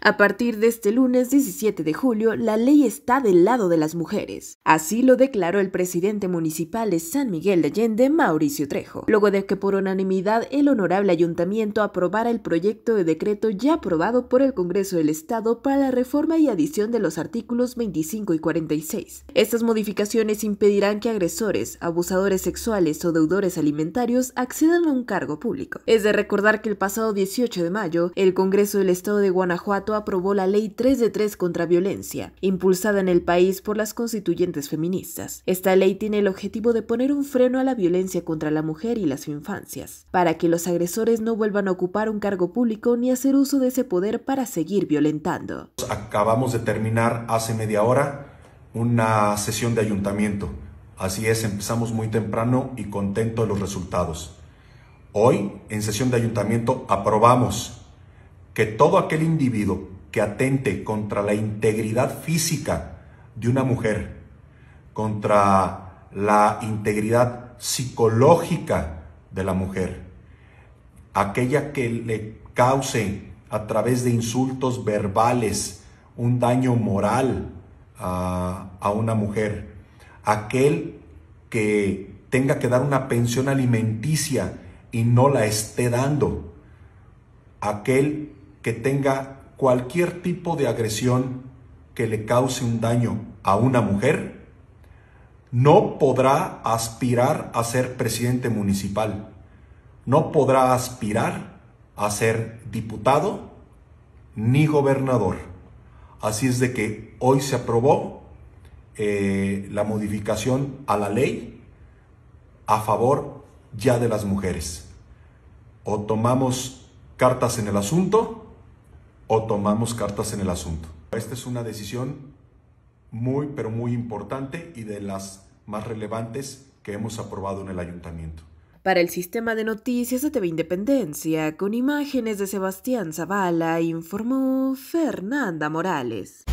A partir de este lunes 17 de julio, la ley está del lado de las mujeres. Así lo declaró el presidente municipal de San Miguel de Allende, Mauricio Trejo, luego de que por unanimidad el honorable ayuntamiento aprobara el proyecto de decreto ya aprobado por el Congreso del Estado para la reforma y adición de los artículos 25 y 46. Estas modificaciones impedirán que agresores, abusadores sexuales o deudores alimentarios accedan a un cargo público. Es de recordar que el pasado 18 de mayo, el Congreso del Estado de Guanajuato aprobó la Ley 3 de 3 contra violencia, impulsada en el país por las constituyentes feministas. Esta ley tiene el objetivo de poner un freno a la violencia contra la mujer y las infancias, para que los agresores no vuelvan a ocupar un cargo público ni hacer uso de ese poder para seguir violentando. Acabamos de terminar hace media hora una sesión de ayuntamiento. Así es, empezamos muy temprano y contento de los resultados. Hoy, en sesión de ayuntamiento, aprobamos que todo aquel individuo que atente contra la integridad física de una mujer, contra la integridad psicológica de la mujer, aquella que le cause a través de insultos verbales un daño moral a, a una mujer, aquel que tenga que dar una pensión alimenticia y no la esté dando, aquel que tenga cualquier tipo de agresión que le cause un daño a una mujer, no podrá aspirar a ser presidente municipal, no podrá aspirar a ser diputado ni gobernador. Así es de que hoy se aprobó eh, la modificación a la ley a favor ya de las mujeres. O tomamos cartas en el asunto o tomamos cartas en el asunto. Esta es una decisión muy, pero muy importante y de las más relevantes que hemos aprobado en el ayuntamiento. Para el sistema de noticias de TV Independencia, con imágenes de Sebastián Zavala, informó Fernanda Morales.